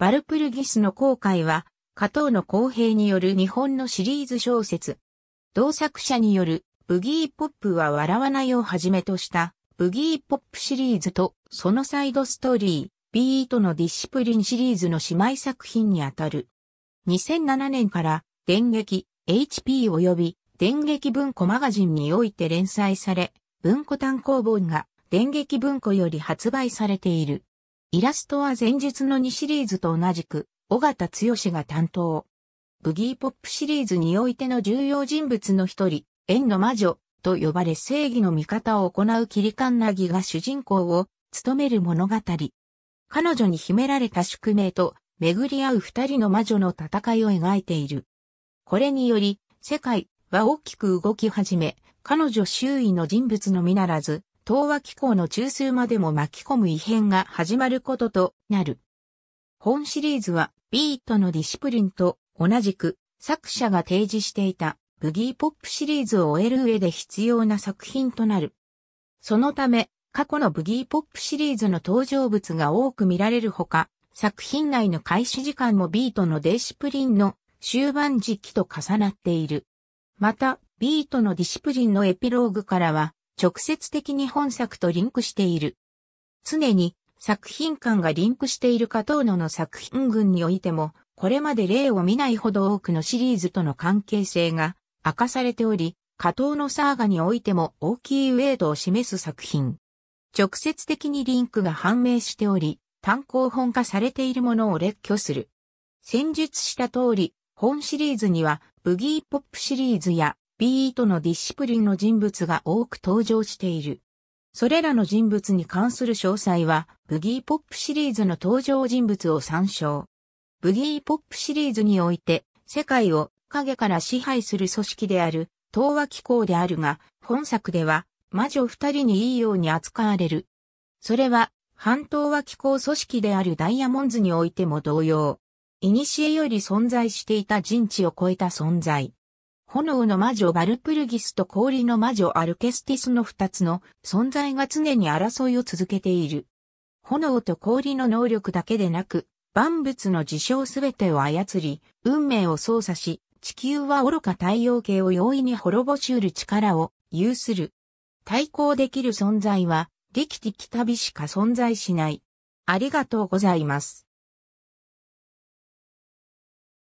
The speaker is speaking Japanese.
バルプルギスの航海は、加藤の公平による日本のシリーズ小説。同作者によるブギーポップは笑わないをはじめとしたブギーポップシリーズとそのサイドストーリー、ビートのディシプリンシリーズの姉妹作品にあたる。2007年から電撃 HP 及び電撃文庫マガジンにおいて連載され、文庫単行本が電撃文庫より発売されている。イラストは前述の2シリーズと同じく、尾形剛が担当。ブギーポップシリーズにおいての重要人物の一人、縁の魔女と呼ばれ正義の味方を行うキリカンナギが主人公を務める物語。彼女に秘められた宿命と巡り合う二人の魔女の戦いを描いている。これにより、世界は大きく動き始め、彼女周囲の人物のみならず、東和機構の中枢までも巻き込む異変が始まることとなる。本シリーズはビートのディシプリンと同じく作者が提示していたブギーポップシリーズを終える上で必要な作品となる。そのため過去のブギーポップシリーズの登場物が多く見られるほか、作品内の開始時間もビートのディシプリンの終盤時期と重なっている。また、ビートのディシプリンのエピローグからは、直接的に本作とリンクしている。常に作品間がリンクしている加藤野の作品群においても、これまで例を見ないほど多くのシリーズとの関係性が明かされており、加藤のサーガにおいても大きいウェイドを示す作品。直接的にリンクが判明しており、単行本化されているものを列挙する。戦術した通り、本シリーズには、ブギーポップシリーズやビートのディシプリンの人物が多く登場している。それらの人物に関する詳細は、ブギーポップシリーズの登場人物を参照。ブギーポップシリーズにおいて、世界を影から支配する組織である、東和機構であるが、本作では、魔女二人にいいように扱われる。それは、半島は気候組織であるダイヤモンズにおいても同様。古より存在していた陣地を超えた存在。炎の魔女バルプルギスと氷の魔女アルケスティスの二つの存在が常に争いを続けている。炎と氷の能力だけでなく、万物の事象すべてを操り、運命を操作し、地球は愚か太陽系を容易に滅ぼしうる力を有する。対抗できる存在は、力的旅しか存在しない。ありがとうございます。